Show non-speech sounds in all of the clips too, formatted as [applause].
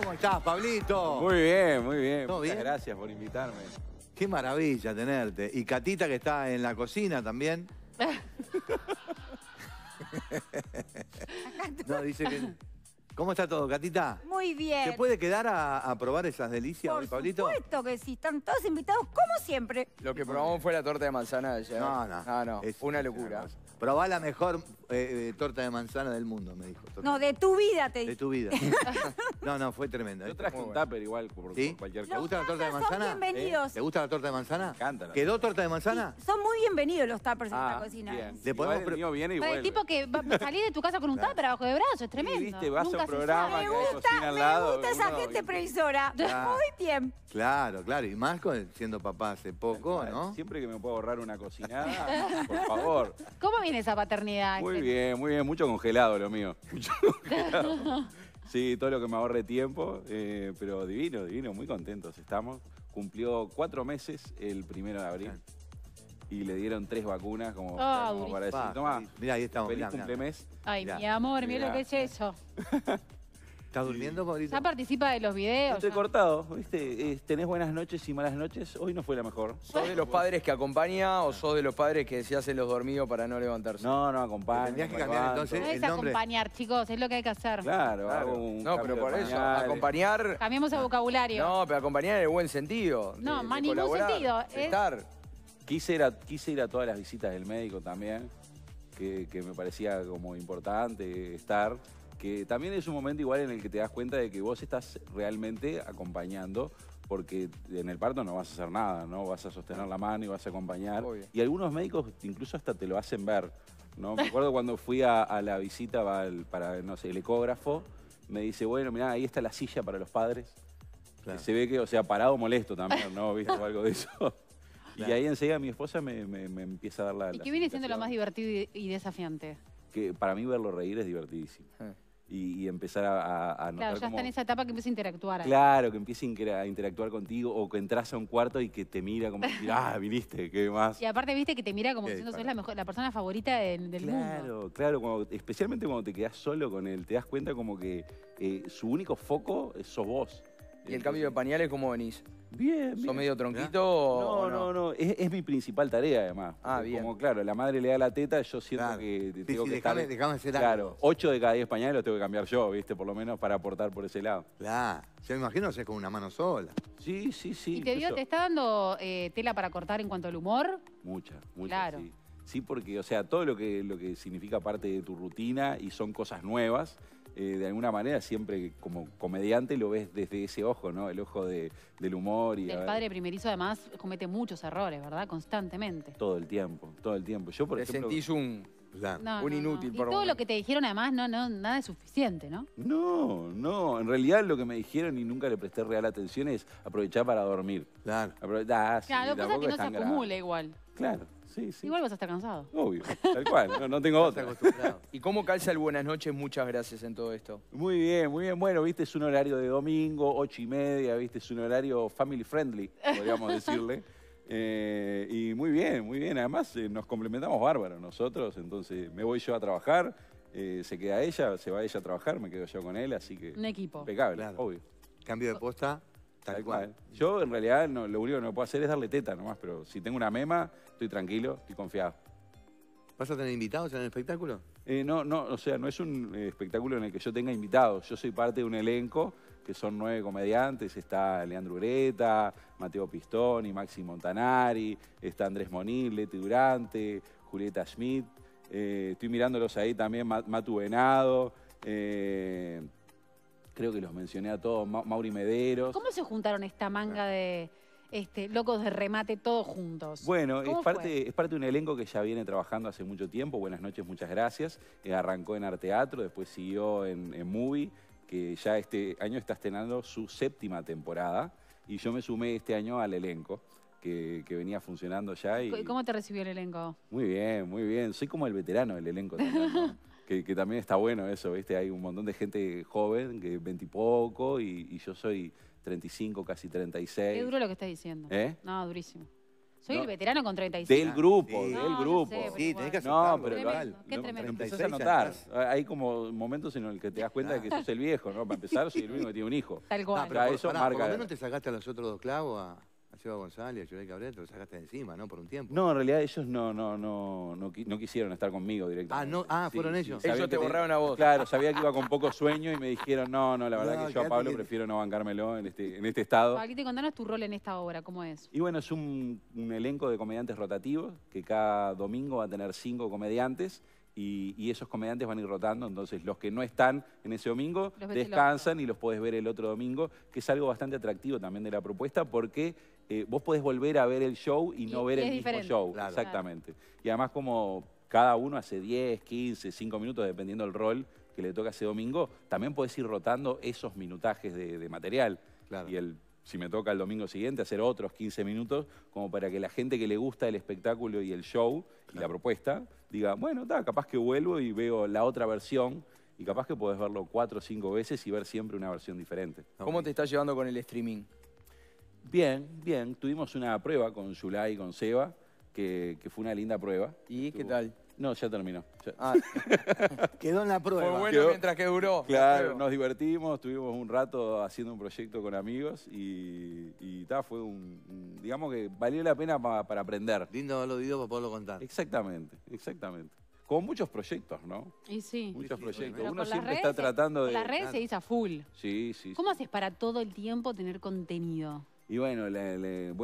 ¿Cómo estás, Pablito? Muy bien, muy bien. Muchas gracias por invitarme. Qué maravilla tenerte. Y Catita que está en la cocina también. [laughs] [laughs] no, dice que ¿Cómo está todo, gatita. Muy bien. ¿Se puede quedar a, probar esas delicias Pablito? Por supuesto que sí, están todos invitados como siempre. Lo que probamos fue la torta de manzana de ayer. No, no. Ah, no, no, una locura. Probá la mejor eh, eh, torta de manzana del mundo, me dijo. No, de tu vida te dije. De tu vida. [laughs] no, no, fue tremendo. Yo eh. traje un tupper igual por, cualquier cosa. ¿Te gusta la torta de manzana? Son bienvenidos. ¿Te gusta la torta de manzana? Cántala. ¿Quedó torta de manzana? son muy bienvenidos los tuppers en esta ah, cocina. Bien. ¿Le podemos igual el, viene el tipo que va, de tu casa con un tupper abajo de brazo, es tremendo. viste, programa me gusta esa gente previsora. [laughs] Muy bien. Claro, claro. Y más siendo papá hace poco, ¿no? Siempre que me puedo ahorrar una cocinada, [laughs] por favor. ¿Cómo viene esa paternidad? Muy bien, muy bien. Mucho congelado lo mío. [laughs] Sí, todo lo que me ahorre tiempo, eh, pero divino, divino, muy contentos estamos. Cumplió cuatro meses el primero de abril y le dieron tres vacunas como, para decir, toma, mirá, ahí estamos, feliz mirá, mes Ay, mi amor, mira lo que es eso. [laughs] ¿Estás durmiendo, Mauricio? Ya participa de los videos. Estoy cortado, ¿viste? tenés buenas noches y malas noches. Hoy no fue la mejor. ¿Sos de los padres que acompaña o sos de los padres que se hacen los dormidos para no levantarse? No, no, acompaña. Tendrías que cambiar entonces. No es acompañar, chicos, es lo que hay que hacer. Claro, claro. Un no, pero por eso, acompañar. Cambiamos el vocabulario. No, pero acompañar en el buen sentido. No, más ningún sentido. Estar. Quise ir, a, todas las visitas del médico también, que, me parecía como importante estar que también es un momento igual en el que te das cuenta de que vos estás realmente acompañando, porque en el parto no vas a hacer nada, ¿no? Vas a sostener la mano y vas a acompañar. Y algunos médicos incluso hasta te lo hacen ver, ¿no? Me acuerdo cuando fui a, la visita para, el, no sé, ecógrafo, me dice, bueno, mira, ahí está la silla para los padres. se ve que, o sea, parado molesto también, ¿no? ¿Viste algo de eso? Y ahí enseguida mi esposa me, empieza a dar la... ¿Y qué viene siendo lo más divertido y, desafiante? Que para mí verlo reír es divertidísimo. Ah. Y, empezar a, a, Claro, ya está en esa etapa que empieza a interactuar. Claro, que empieza a interactuar contigo o que entras a un cuarto y que te mira como, ah, [laughs] viniste, qué más. Y aparte viste que te mira como diciendo, sos la, mejor, la persona favorita del, mundo. Claro, claro, especialmente cuando te quedas solo con él, te das cuenta como que eh, su único foco sos vos. ¿Y el cambio de pañales cómo venís? Bien, bien. medio tronquito no, no? No, es, mi principal tarea además. Ah, bien. Como claro, la madre le da la teta, yo siento que tengo que dejame, estar... hacer Claro, 8 de cada diez pañales los tengo que cambiar yo, ¿viste? Por lo menos para aportar por ese lado. Claro, yo me imagino es con una mano sola. Sí, sí, sí. ¿Y te, digo, te está dando eh, tela para cortar en cuanto al humor? Mucha, mucha, claro. sí. Sí, porque, o sea, todo lo que, lo que significa parte de tu rutina y son cosas nuevas... Eh, de alguna manera siempre como comediante lo ves desde ese ojo, ¿no? El ojo del humor. y El padre primerizo además comete muchos errores, ¿verdad? Constantemente. Todo el tiempo, todo el tiempo. Yo, por Te ejemplo... sentís un... un inútil. Y todo lo que te dijeron además, no, no, nada es suficiente, ¿no? No, no. En realidad lo que me dijeron y nunca le presté real atención es aprovechar para dormir. Claro. Aprovechar, ah, claro, lo que no se acumula igual. Claro. Sí, sí. Igual vas a estar cansado. Obvio, tal [laughs] cual, no, tengo otra. ¿Y cómo calza el buenas noches? Muchas gracias en todo esto. Muy bien, muy bien. Bueno, viste, es un horario de domingo, ocho y media, viste, es un horario family friendly, podríamos [laughs] decirle. Eh, y muy bien, muy bien. Además, eh, nos complementamos bárbaro nosotros. Entonces, me voy yo a trabajar, eh, se queda ella, se va ella a trabajar, me quedo yo con él, así que. Un equipo. Impecable, claro. obvio. Cambio de posta cual. Yo, en realidad, lo único que no puedo hacer es darle teta nomás, pero si tengo una mema, estoy tranquilo estoy confiado. ¿Vas a tener invitados en el espectáculo? Eh, no, no, o sea, no es un eh, espectáculo en el que yo tenga invitados. Yo soy parte de un elenco que son nueve comediantes. Está Leandro Ureta, Mateo Pistoni, Maxi Montanari, está Andrés Monil, Leti Durante, Julieta Schmidt. Eh, estoy mirándolos ahí también, Matu Venado creo que los mencioné a todos, Mauri Mederos. ¿Cómo se juntaron esta manga de este, locos de remate todos juntos? Bueno, es parte, es parte de un elenco que ya viene trabajando hace mucho tiempo. Buenas noches, muchas gracias. Eh, arrancó en Arteatro, después siguió en, Movie, que ya este año está estrenando su séptima temporada. Y yo me sumé este año al elenco. Que, venía funcionando ya. Y... ¿Cómo te recibió el elenco? Muy bien, muy bien. Soy como el veterano del elenco. [laughs] que, también está bueno eso, ¿viste? Hay un montón de gente joven, que veintipoco, y, y, y yo soy 35, casi 36. Qué duro lo que estás diciendo. ¿Eh? No, durísimo. Soy el veterano con 36. Del grupo, del grupo. sí, tenés que aceptarlo. No, pero tremendo. tremendo. Empezás a notar. Hay como momentos en los que te das cuenta de que sos el viejo, ¿no? Para empezar, soy el único que tiene un hijo. Tal cual. pero, eso ¿Por lo menos te sacaste a los otros dos clavos a... Seba González, a Cabrera, te lo sacaste encima, ¿no? Por un tiempo. No, en realidad ellos no, no, no, no, quisieron estar conmigo directamente. Ah, no, ah, fueron ellos. Ellos te borraron a vos. Claro, sabía que iba con poco sueño y me dijeron, no, no, la verdad que yo a Pablo prefiero no bancármelo en este, en este estado. Aquí te contanos tu rol en esta obra, ¿cómo es? Y bueno, es un, elenco de comediantes rotativos que cada domingo va a tener cinco comediantes y, esos comediantes van a ir rotando. Entonces, los que no están en ese domingo descansan y los podés ver el otro domingo, que es algo bastante atractivo también de la propuesta porque eh, vos podés volver a ver el show y, no ver el mismo show. Exactamente. Y además como cada uno hace 10, 15, 5 minutos, dependiendo del rol que le toca ese domingo, también podés ir rotando esos minutajes de, material. Y el si me toca el domingo siguiente, hacer otros 15 minutos, como para que la gente que le gusta el espectáculo y el show y la propuesta diga, bueno, capaz que vuelvo y veo la otra versión. Y capaz que podés verlo 4 o 5 veces y ver siempre una versión diferente. ¿Cómo te estás llevando con el streaming? Bien, bien. Tuvimos una prueba con Yulay y con Seba, que, fue una linda prueba. ¿Y qué tal? No, ya terminó. Ah. [laughs] quedó en la prueba. Fue bueno mientras que duró. Claro, nos divertimos, tuvimos un rato haciendo un proyecto con amigos y, y fue un, digamos que valió la pena para aprender. Lindo los vivido para poderlo contar. Exactamente, exactamente. Con muchos proyectos, ¿no? Y sí. Muchos proyectos. Uno siempre está tratando de... Las redes se dice full. sí. sí. ¿Cómo haces para todo el tiempo tener contenido? Y bueno, le,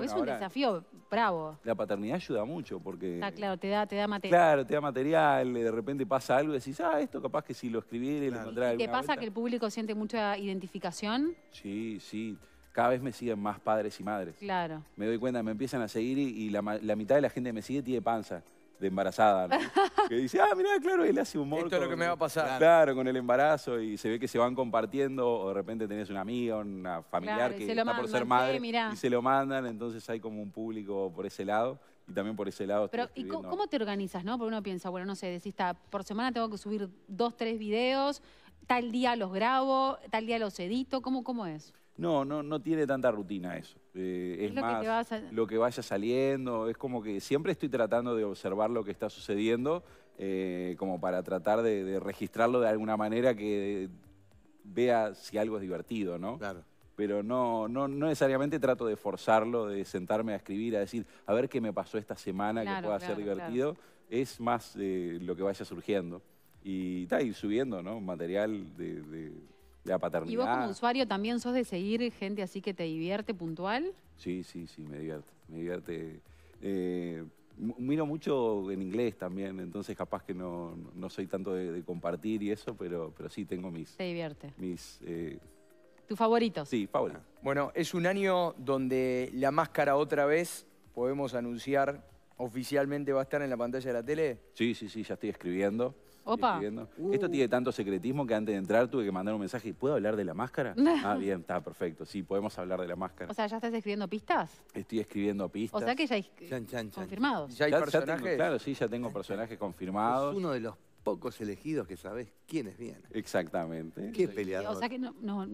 es un desafío bravo. La paternidad ayuda mucho porque... Está ah, claro, te da, te da material. Claro, te da material, de repente pasa algo y decís, ah, esto capaz que si lo escribiera claro. y lo te pasa que el público siente mucha identificación? Sí, sí. Cada vez me siguen más padres y madres. Claro. Me doy cuenta, me empiezan a seguir y, la, la mitad de la gente que me sigue tiene panza de embarazada, ¿no? [laughs] que dice, ah, mira, claro, él hace humor. Esto es lo que me va a pasar. Claro, con el embarazo y se ve que se van compartiendo o de repente tenés una amiga, una familiar que está por ser madre y se lo mandan, entonces hay como un público por ese lado y también por ese lado. Pero, ¿y cómo te organizas, no? Porque uno piensa, bueno, no sé, decís, está por semana tengo que subir dos, tres videos, tal día los grabo, tal día los edito, ¿cómo, cómo es? No, no, no tiene tanta rutina eso. Eh, es, más lo que vaya saliendo. Es como que siempre estoy tratando de observar lo que está sucediendo, eh, como para tratar de, registrarlo de alguna manera que vea si algo es divertido, ¿no? Claro. Pero no, no, no necesariamente trato de forzarlo, de sentarme a escribir, a decir, a ver qué me pasó esta semana que pueda ser divertido. Es más eh, lo que vaya surgiendo. Y está ahí subiendo, ¿no? Material de ¿Y vos como usuario también sos de seguir gente así que te divierte puntual? Sí, sí, sí, me divierte. Me divierte. Eh, miro mucho en inglés también, entonces capaz que no, soy tanto de, compartir y eso, pero, pero sí tengo mis... Te divierte. Mis... Eh, ¿Tus favoritos? Sí, Paula. Ah, bueno, es un año donde la máscara otra vez podemos anunciar oficialmente va a estar en la pantalla de la tele. Sí, sí, sí, ya estoy escribiendo. Opa. Esto tiene tanto secretismo que antes de entrar tuve que mandar un mensaje. y ¿Puedo hablar de la máscara? [laughs] ah, bien, está perfecto. Sí, podemos hablar de la máscara. O sea, ¿ya estás escribiendo pistas? Estoy escribiendo pistas. O sea que ya hay confirmados. ¿Ya hay personajes? claro, sí, ya tengo personajes confirmados. Es uno de los pocos elegidos que sabés es bien. Exactamente. Qué peleador. O sea que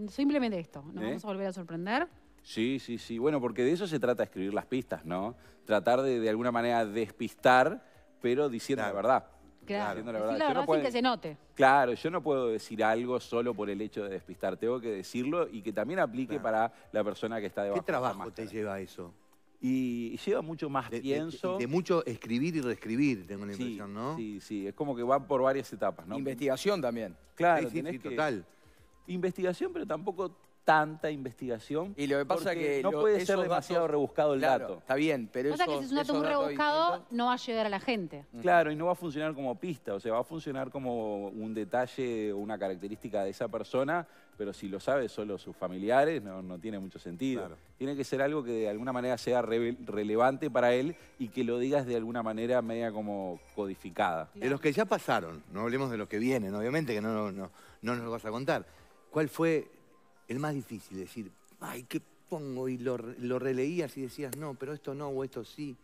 simplemente esto. Nos ¿Eh? vamos a volver a sorprender. Sí, sí, sí. Bueno, porque de eso se trata escribir las pistas, ¿no? Tratar de, de alguna manera, despistar, pero diciendo la verdad. Claro, que se note. Claro, yo no puedo decir algo solo por el hecho de despistar. Tengo que decirlo y que también aplique para la persona que está debajo. ¿Qué trabajo te lleva eso? Y lleva mucho más pienso. De, mucho escribir y reescribir, tengo la impresión, ¿no? Sí, sí, es como que va por varias etapas, ¿no? Investigación también. Claro, total. Investigación, pero tampoco tanta investigación. Y lo que pasa que no puede ser demasiado rebuscado el dato. Está bien, pero eso. que si es un dato muy rebuscado, no va a llegar a la gente. Claro, y no va a funcionar como pista, o sea, va a funcionar como un detalle o una característica de esa persona, pero si lo sabe solo sus familiares, no, tiene mucho sentido. Tiene que ser algo que de alguna manera sea relevante para él y que lo digas de alguna manera media como codificada. De los que ya pasaron, no hablemos de los que vienen, obviamente, que no, no, no nos lo vas a contar. ¿Cuál fue el más difícil, decir, ay, ¿qué pongo? Y lo, lo releías y decías, no, pero esto no o esto sí.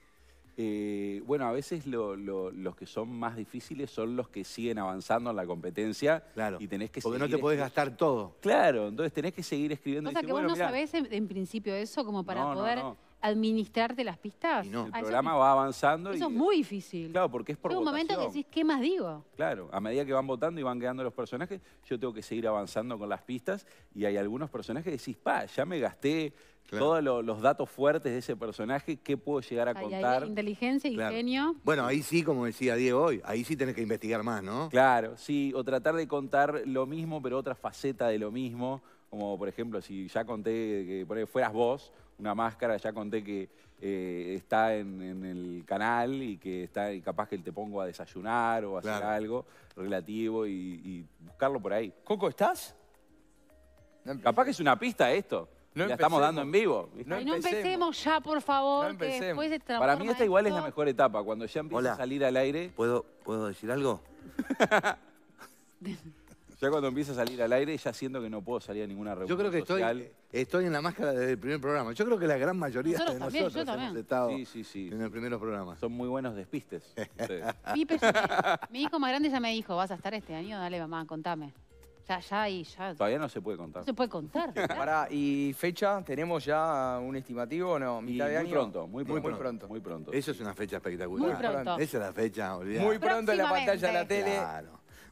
Eh, bueno, a veces los que son más difíciles son los que siguen avanzando en la competencia. Claro. Y tenés que Porque no te podés gastar todo. Claro, entonces tenés que seguir escribiendo. O sea, que vos no sabés en, principio eso como para poder administrarte las pistas. El ah, programa va avanzando. Eso es muy difícil. Claro, porque es por Es un momento que decís, ¿qué más digo? Claro, a medida que van votando y van quedando los personajes, yo tengo que seguir avanzando con las pistas y hay algunos personajes que decís, pa, ya me gasté todos los, datos fuertes de ese personaje, ¿qué puedo llegar a contar? Hay inteligencia y genio. Bueno, ahí sí, como decía Diego hoy, ahí sí tenés que investigar más, ¿no? Claro, sí, o tratar de contar lo mismo, pero otra faceta de lo mismo. Como por ejemplo, si ya conté que fueras vos, una máscara, ya conté que eh, está en, el canal y que está capaz que te pongo a desayunar o a hacer algo relativo y, buscarlo por ahí. Coco, ¿estás? capaz que es una pista esto. No la estamos dando en vivo. No, no empecemos ya, por favor, Para mí esta igual es la mejor etapa, cuando ya empieza a salir al aire. ¿Puedo, ¿puedo decir algo? [laughs] Ya cuando empieza a salir al aire, ya siento que no puedo salir a ninguna reunión Yo creo que estoy, estoy en la máscara desde el primer programa. Yo creo que la gran mayoría de nosotros hemos estado en el primeros programa. Son muy buenos despistes. [laughs] [laughs] mi hijo más grande ya me dijo, ¿vas a estar este año? Dale, mamá, contame. Ya, ya, y ya. Todavía no se puede contar. se puede contar. [laughs] ¿y fecha? ¿Tenemos ya un estimativo o no? muy pronto, muy pronto. Muy pronto. Muy pronto. Eso es una fecha espectacular. Muy pronto. Esa es la fecha, Muy pronto en la pantalla de la tele.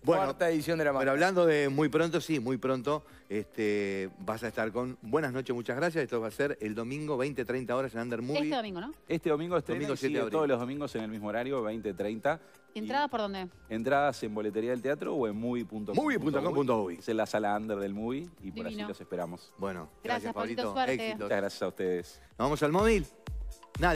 Bueno, edición de la Pero hablando de muy pronto, sí, muy pronto este, vas a estar con Buenas noches, muchas gracias. Esto va a ser el domingo 20-30 horas en Under Movie. Este domingo, ¿no? Este domingo este domingo 7 de todos los domingos en el mismo horario, 20-30. ¿Entradas por dónde? Entradas en boletería del teatro o en movie.com. Movie.com.uy. Es en la sala under del movie y por así los esperamos. Bueno, gracias, Gracias, Pablito, suerte. Muchas gracias a ustedes. ¿Nos vamos al móvil? Nada.